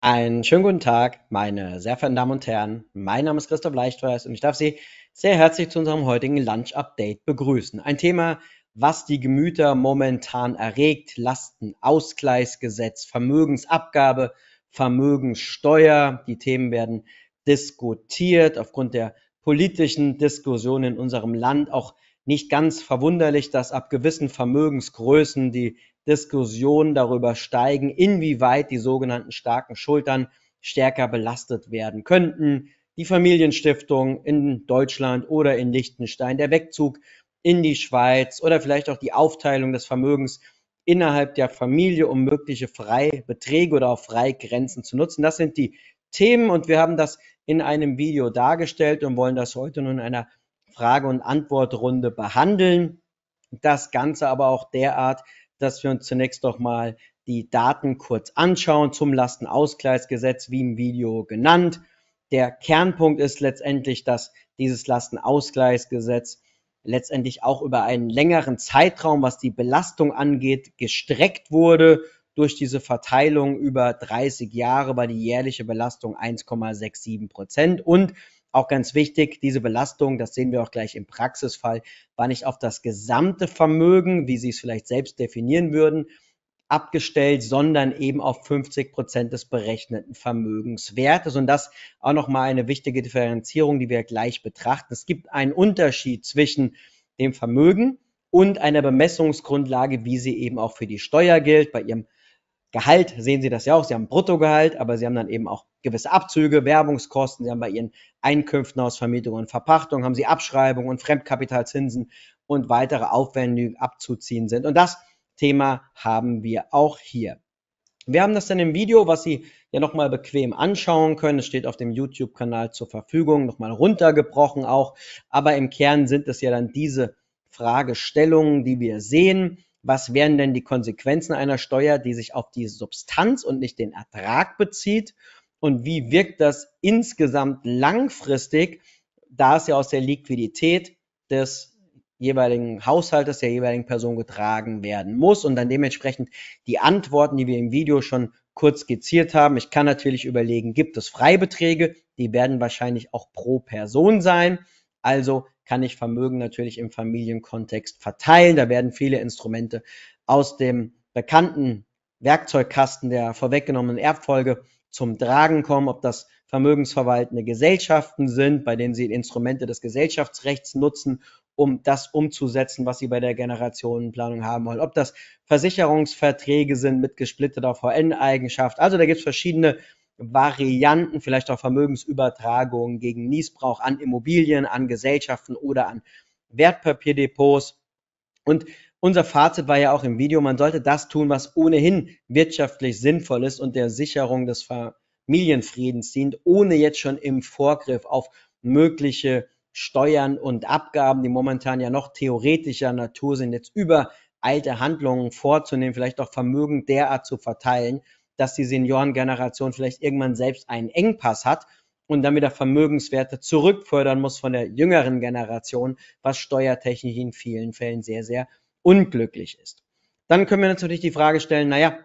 Einen schönen guten Tag, meine sehr verehrten Damen und Herren. Mein Name ist Christoph Leichtweiß und ich darf Sie sehr herzlich zu unserem heutigen Lunch Update begrüßen. Ein Thema, was die Gemüter momentan erregt: Lastenausgleichsgesetz, Vermögensabgabe, Vermögenssteuer. Die Themen werden diskutiert aufgrund der politischen Diskussion in unserem Land. Auch nicht ganz verwunderlich, dass ab gewissen Vermögensgrößen die Diskussionen darüber steigen, inwieweit die sogenannten starken Schultern stärker belastet werden könnten. Die Familienstiftung in Deutschland oder in Liechtenstein, der Wegzug in die Schweiz oder vielleicht auch die Aufteilung des Vermögens innerhalb der Familie, um mögliche Freibeträge oder auch Freigrenzen zu nutzen. Das sind die Themen und wir haben das in einem Video dargestellt und wollen das heute nun in einer Frage- und Antwortrunde behandeln. Das Ganze aber auch derart, dass wir uns zunächst doch mal die Daten kurz anschauen zum Lastenausgleichsgesetz, wie im Video genannt. Der Kernpunkt ist letztendlich, dass dieses Lastenausgleichsgesetz letztendlich auch über einen längeren Zeitraum, was die Belastung angeht, gestreckt wurde durch diese Verteilung über 30 Jahre war die jährliche Belastung 1,67 Prozent und auch ganz wichtig, diese Belastung, das sehen wir auch gleich im Praxisfall, war nicht auf das gesamte Vermögen, wie Sie es vielleicht selbst definieren würden, abgestellt, sondern eben auf 50 Prozent des berechneten Vermögenswertes. Und das auch nochmal eine wichtige Differenzierung, die wir gleich betrachten. Es gibt einen Unterschied zwischen dem Vermögen und einer Bemessungsgrundlage, wie sie eben auch für die Steuer gilt. Bei Ihrem Gehalt sehen Sie das ja auch. Sie haben Bruttogehalt, aber Sie haben dann eben auch gewisse Abzüge, Werbungskosten. Sie haben bei Ihren Einkünften aus Vermietung und Verpachtung, haben Sie Abschreibungen und Fremdkapitalzinsen und weitere Aufwände, abzuziehen sind. Und das Thema haben wir auch hier. Wir haben das dann im Video, was Sie ja nochmal bequem anschauen können. Es steht auf dem YouTube-Kanal zur Verfügung, nochmal runtergebrochen auch. Aber im Kern sind es ja dann diese Fragestellungen, die wir sehen was wären denn die Konsequenzen einer Steuer, die sich auf die Substanz und nicht den Ertrag bezieht und wie wirkt das insgesamt langfristig, da es ja aus der Liquidität des jeweiligen Haushaltes der jeweiligen Person getragen werden muss und dann dementsprechend die Antworten, die wir im Video schon kurz skizziert haben. Ich kann natürlich überlegen, gibt es Freibeträge? Die werden wahrscheinlich auch pro Person sein. Also kann ich Vermögen natürlich im Familienkontext verteilen. Da werden viele Instrumente aus dem bekannten Werkzeugkasten der vorweggenommenen Erbfolge zum Tragen kommen, ob das vermögensverwaltende Gesellschaften sind, bei denen sie Instrumente des Gesellschaftsrechts nutzen, um das umzusetzen, was sie bei der Generationenplanung haben wollen, ob das Versicherungsverträge sind mit gesplitterter VN-Eigenschaft. Also da gibt es verschiedene Varianten, vielleicht auch Vermögensübertragungen gegen Niesbrauch an Immobilien, an Gesellschaften oder an Wertpapierdepots. Und unser Fazit war ja auch im Video, man sollte das tun, was ohnehin wirtschaftlich sinnvoll ist und der Sicherung des Familienfriedens dient, ohne jetzt schon im Vorgriff auf mögliche Steuern und Abgaben, die momentan ja noch theoretischer Natur sind, jetzt über alte Handlungen vorzunehmen, vielleicht auch Vermögen derart zu verteilen, dass die Seniorengeneration vielleicht irgendwann selbst einen Engpass hat und dann wieder Vermögenswerte zurückfördern muss von der jüngeren Generation, was steuertechnisch in vielen Fällen sehr, sehr unglücklich ist. Dann können wir natürlich die Frage stellen, naja,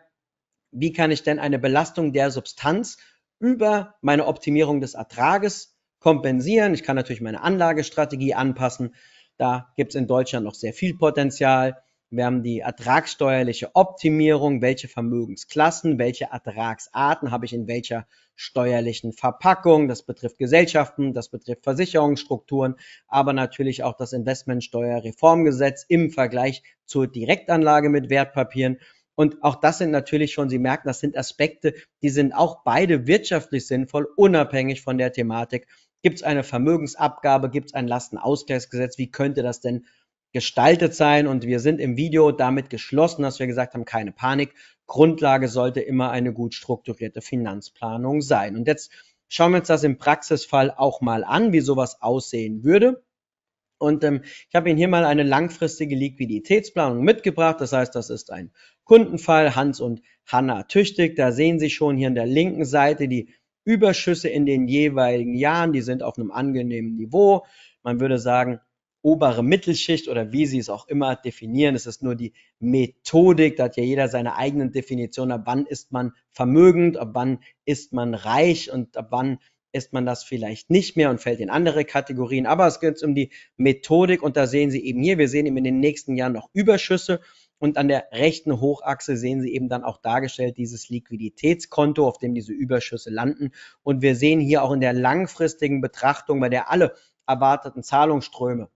wie kann ich denn eine Belastung der Substanz über meine Optimierung des Ertrages kompensieren? Ich kann natürlich meine Anlagestrategie anpassen. Da gibt es in Deutschland noch sehr viel Potenzial. Wir haben die ertragssteuerliche Optimierung, welche Vermögensklassen, welche Ertragsarten habe ich in welcher steuerlichen Verpackung. Das betrifft Gesellschaften, das betrifft Versicherungsstrukturen, aber natürlich auch das Investmentsteuerreformgesetz im Vergleich zur Direktanlage mit Wertpapieren. Und auch das sind natürlich schon, Sie merken, das sind Aspekte, die sind auch beide wirtschaftlich sinnvoll, unabhängig von der Thematik. Gibt es eine Vermögensabgabe, gibt es ein Lastenausgleichsgesetz? Wie könnte das denn gestaltet sein. Und wir sind im Video damit geschlossen, dass wir gesagt haben, keine Panik. Grundlage sollte immer eine gut strukturierte Finanzplanung sein. Und jetzt schauen wir uns das im Praxisfall auch mal an, wie sowas aussehen würde. Und ähm, ich habe Ihnen hier mal eine langfristige Liquiditätsplanung mitgebracht. Das heißt, das ist ein Kundenfall, Hans und Hanna Tüchtig. Da sehen Sie schon hier in der linken Seite die Überschüsse in den jeweiligen Jahren. Die sind auf einem angenehmen Niveau. Man würde sagen, obere Mittelschicht oder wie sie es auch immer definieren. Es ist nur die Methodik, da hat ja jeder seine eigenen Definitionen, ab wann ist man vermögend, ab wann ist man reich und ab wann ist man das vielleicht nicht mehr und fällt in andere Kategorien. Aber es geht um die Methodik und da sehen Sie eben hier, wir sehen eben in den nächsten Jahren noch Überschüsse und an der rechten Hochachse sehen Sie eben dann auch dargestellt dieses Liquiditätskonto, auf dem diese Überschüsse landen. Und wir sehen hier auch in der langfristigen Betrachtung, bei der alle erwarteten Zahlungsströme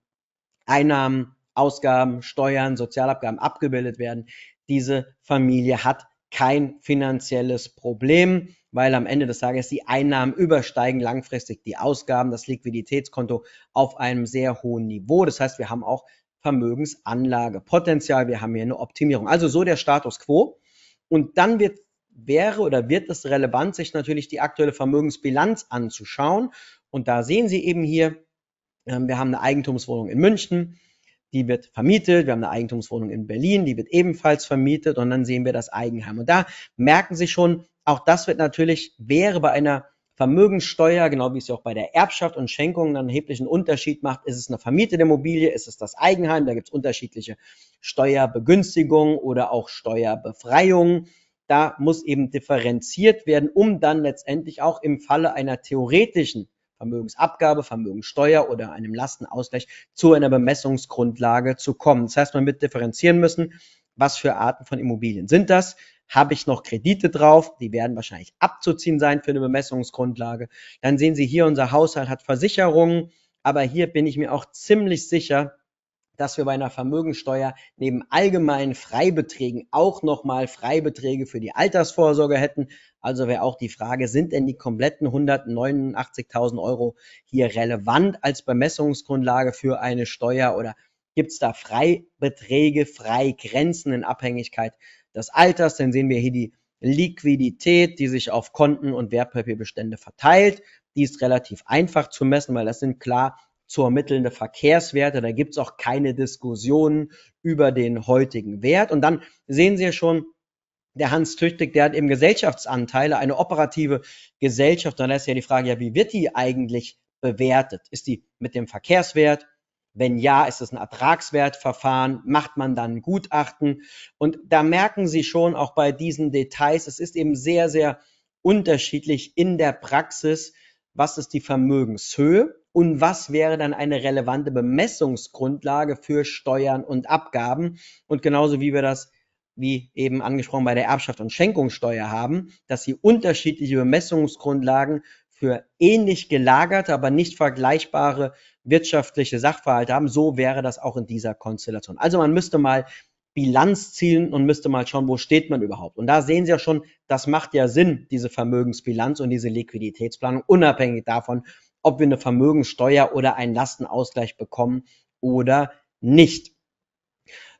Einnahmen, Ausgaben, Steuern, Sozialabgaben abgebildet werden. Diese Familie hat kein finanzielles Problem, weil am Ende des Tages die Einnahmen übersteigen langfristig die Ausgaben, das Liquiditätskonto auf einem sehr hohen Niveau. Das heißt, wir haben auch Vermögensanlagepotenzial, wir haben hier eine Optimierung. Also so der Status quo. Und dann wird, wäre oder wird es relevant, sich natürlich die aktuelle Vermögensbilanz anzuschauen. Und da sehen Sie eben hier, ähm, wir haben eine Eigentumswohnung in München, die wird vermietet. Wir haben eine Eigentumswohnung in Berlin, die wird ebenfalls vermietet. Und dann sehen wir das Eigenheim. Und da merken Sie schon, auch das wird natürlich, wäre bei einer Vermögenssteuer, genau wie es ja auch bei der Erbschaft und Schenkung einen erheblichen Unterschied macht, ist es eine vermietete Immobilie, ist es das Eigenheim, da gibt es unterschiedliche Steuerbegünstigungen oder auch Steuerbefreiungen. Da muss eben differenziert werden, um dann letztendlich auch im Falle einer theoretischen Vermögensabgabe, Vermögenssteuer oder einem Lastenausgleich zu einer Bemessungsgrundlage zu kommen. Das heißt, man wird differenzieren müssen, was für Arten von Immobilien sind das? Habe ich noch Kredite drauf? Die werden wahrscheinlich abzuziehen sein für eine Bemessungsgrundlage. Dann sehen Sie hier, unser Haushalt hat Versicherungen, aber hier bin ich mir auch ziemlich sicher, dass wir bei einer Vermögensteuer neben allgemeinen Freibeträgen auch nochmal Freibeträge für die Altersvorsorge hätten. Also wäre auch die Frage, sind denn die kompletten 189.000 Euro hier relevant als Bemessungsgrundlage für eine Steuer oder gibt es da Freibeträge, Freigrenzen in Abhängigkeit des Alters? Dann sehen wir hier die Liquidität, die sich auf Konten und Wertpapierbestände verteilt. Die ist relativ einfach zu messen, weil das sind klar zu ermittelnde Verkehrswerte. Da gibt's auch keine Diskussionen über den heutigen Wert. Und dann sehen Sie ja schon, der Hans Tüchtig, der hat eben Gesellschaftsanteile, eine operative Gesellschaft. Dann ist ja die Frage, ja, wie wird die eigentlich bewertet? Ist die mit dem Verkehrswert? Wenn ja, ist es ein Ertragswertverfahren? Macht man dann ein Gutachten? Und da merken Sie schon auch bei diesen Details, es ist eben sehr, sehr unterschiedlich in der Praxis, was ist die Vermögenshöhe und was wäre dann eine relevante Bemessungsgrundlage für Steuern und Abgaben. Und genauso wie wir das wie eben angesprochen bei der Erbschaft und Schenkungssteuer haben, dass sie unterschiedliche Bemessungsgrundlagen für ähnlich gelagerte, aber nicht vergleichbare wirtschaftliche Sachverhalte haben. So wäre das auch in dieser Konstellation. Also man müsste mal Bilanz ziehen und müsste mal schauen, wo steht man überhaupt. Und da sehen Sie ja schon, das macht ja Sinn, diese Vermögensbilanz und diese Liquiditätsplanung, unabhängig davon, ob wir eine Vermögenssteuer oder einen Lastenausgleich bekommen oder nicht.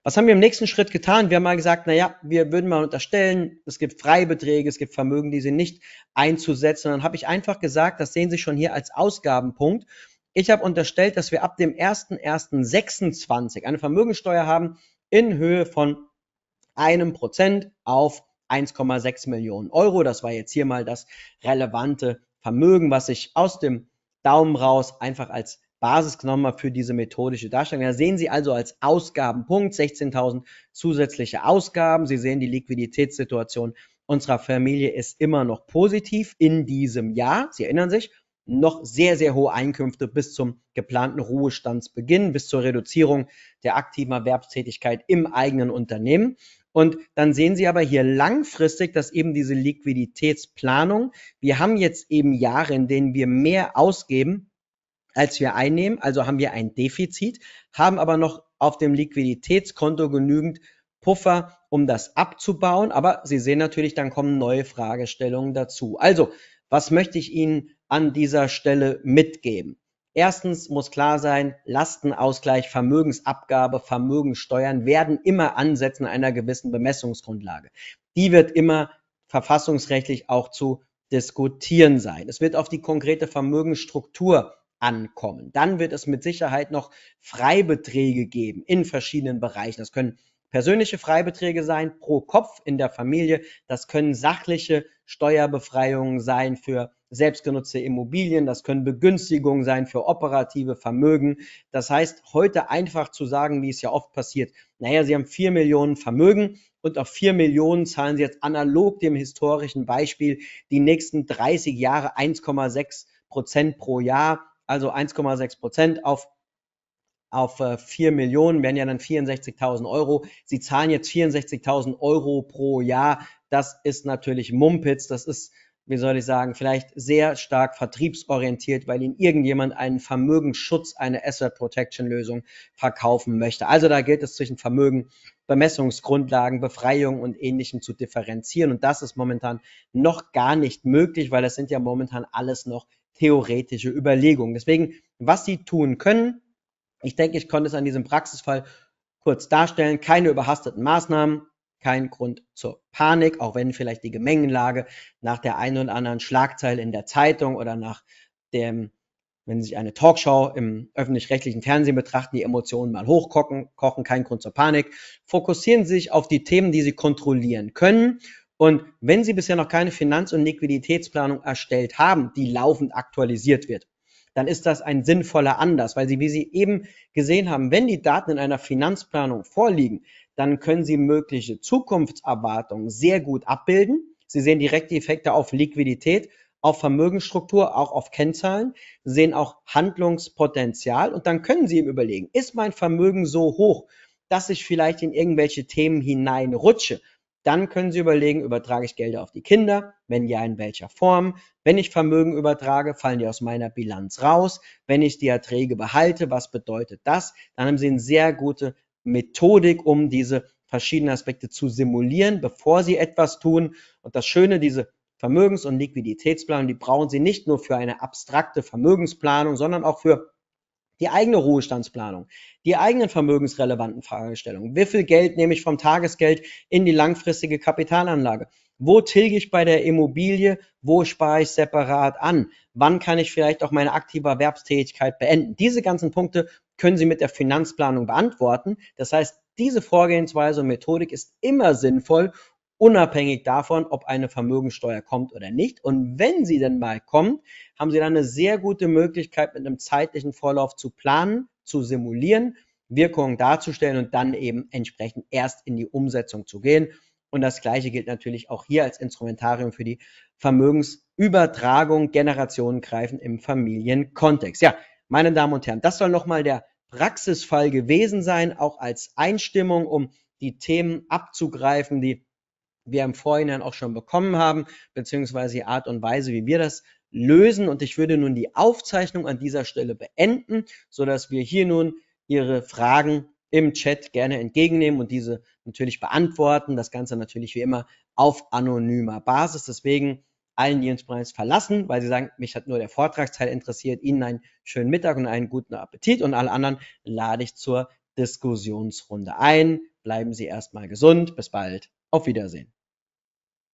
Was haben wir im nächsten Schritt getan? Wir haben mal gesagt, naja, wir würden mal unterstellen, es gibt Freibeträge, es gibt Vermögen, die sind nicht einzusetzen. Und dann habe ich einfach gesagt, das sehen Sie schon hier als Ausgabenpunkt. Ich habe unterstellt, dass wir ab dem 01.01.26 eine Vermögensteuer haben, in Höhe von einem Prozent auf 1,6 Millionen Euro. Das war jetzt hier mal das relevante Vermögen, was ich aus dem Daumen raus einfach als Basis genommen habe für diese methodische Darstellung. Da sehen Sie also als Ausgabenpunkt 16.000 zusätzliche Ausgaben. Sie sehen, die Liquiditätssituation unserer Familie ist immer noch positiv in diesem Jahr. Sie erinnern sich, noch sehr, sehr hohe Einkünfte bis zum geplanten Ruhestandsbeginn, bis zur Reduzierung der aktiven Erwerbstätigkeit im eigenen Unternehmen. Und dann sehen Sie aber hier langfristig, dass eben diese Liquiditätsplanung, wir haben jetzt eben Jahre, in denen wir mehr ausgeben, als wir einnehmen, also haben wir ein Defizit, haben aber noch auf dem Liquiditätskonto genügend Puffer, um das abzubauen. Aber Sie sehen natürlich, dann kommen neue Fragestellungen dazu. Also was möchte ich Ihnen an dieser Stelle mitgeben? Erstens muss klar sein, Lastenausgleich, Vermögensabgabe, Vermögenssteuern werden immer ansetzen einer gewissen Bemessungsgrundlage. Die wird immer verfassungsrechtlich auch zu diskutieren sein. Es wird auf die konkrete Vermögensstruktur ankommen. Dann wird es mit Sicherheit noch Freibeträge geben in verschiedenen Bereichen. Das können persönliche Freibeträge sein, pro Kopf in der Familie. Das können sachliche Steuerbefreiungen sein für selbstgenutzte Immobilien, das können Begünstigungen sein für operative Vermögen. Das heißt, heute einfach zu sagen, wie es ja oft passiert, naja, Sie haben vier Millionen Vermögen und auf vier Millionen zahlen Sie jetzt analog dem historischen Beispiel die nächsten 30 Jahre 1,6 Prozent pro Jahr, also 1,6 Prozent auf auf äh, 4 Millionen, wären ja dann 64.000 Euro. Sie zahlen jetzt 64.000 Euro pro Jahr. Das ist natürlich Mumpitz. Das ist, wie soll ich sagen, vielleicht sehr stark vertriebsorientiert, weil ihnen irgendjemand einen Vermögensschutz, eine Asset Protection Lösung verkaufen möchte. Also da gilt es zwischen Vermögen, Bemessungsgrundlagen, Befreiung und ähnlichem zu differenzieren. Und das ist momentan noch gar nicht möglich, weil das sind ja momentan alles noch theoretische Überlegungen. Deswegen, was sie tun können, ich denke, ich konnte es an diesem Praxisfall kurz darstellen. Keine überhasteten Maßnahmen, kein Grund zur Panik, auch wenn vielleicht die Gemengenlage nach der einen oder anderen Schlagzeile in der Zeitung oder nach dem, wenn Sie sich eine Talkshow im öffentlich-rechtlichen Fernsehen betrachten, die Emotionen mal hochkochen, kochen, kein Grund zur Panik. Fokussieren Sie sich auf die Themen, die Sie kontrollieren können. Und wenn Sie bisher noch keine Finanz- und Liquiditätsplanung erstellt haben, die laufend aktualisiert wird, dann ist das ein sinnvoller Anlass, weil Sie, wie Sie eben gesehen haben, wenn die Daten in einer Finanzplanung vorliegen, dann können Sie mögliche Zukunftserwartungen sehr gut abbilden. Sie sehen direkte Effekte auf Liquidität, auf Vermögensstruktur, auch auf Kennzahlen, Sie sehen auch Handlungspotenzial und dann können Sie eben überlegen, ist mein Vermögen so hoch, dass ich vielleicht in irgendwelche Themen hineinrutsche dann können Sie überlegen, übertrage ich Gelder auf die Kinder? Wenn ja, in welcher Form? Wenn ich Vermögen übertrage, fallen die aus meiner Bilanz raus. Wenn ich die Erträge behalte, was bedeutet das? Dann haben Sie eine sehr gute Methodik, um diese verschiedenen Aspekte zu simulieren, bevor Sie etwas tun. Und das Schöne, diese Vermögens- und Liquiditätsplanung, die brauchen Sie nicht nur für eine abstrakte Vermögensplanung, sondern auch für die eigene Ruhestandsplanung, die eigenen vermögensrelevanten Fragestellungen. Wie viel Geld nehme ich vom Tagesgeld in die langfristige Kapitalanlage? Wo tilge ich bei der Immobilie? Wo spare ich separat an? Wann kann ich vielleicht auch meine aktive Erwerbstätigkeit beenden? Diese ganzen Punkte können Sie mit der Finanzplanung beantworten. Das heißt, diese Vorgehensweise und Methodik ist immer sinnvoll unabhängig davon, ob eine Vermögensteuer kommt oder nicht. Und wenn sie denn mal kommt, haben sie dann eine sehr gute Möglichkeit, mit einem zeitlichen Vorlauf zu planen, zu simulieren, Wirkungen darzustellen und dann eben entsprechend erst in die Umsetzung zu gehen. Und das Gleiche gilt natürlich auch hier als Instrumentarium für die Vermögensübertragung, generationengreifend im Familienkontext. Ja, meine Damen und Herren, das soll nochmal der Praxisfall gewesen sein, auch als Einstimmung, um die Themen abzugreifen, die wir im Vorhinein auch schon bekommen haben, beziehungsweise die Art und Weise, wie wir das lösen. Und ich würde nun die Aufzeichnung an dieser Stelle beenden, sodass wir hier nun Ihre Fragen im Chat gerne entgegennehmen und diese natürlich beantworten. Das Ganze natürlich wie immer auf anonymer Basis. Deswegen allen, die uns bereits verlassen, weil sie sagen, mich hat nur der Vortragsteil interessiert. Ihnen einen schönen Mittag und einen guten Appetit und alle anderen lade ich zur Diskussionsrunde ein. Bleiben Sie erstmal gesund. Bis bald. Auf Wiedersehen.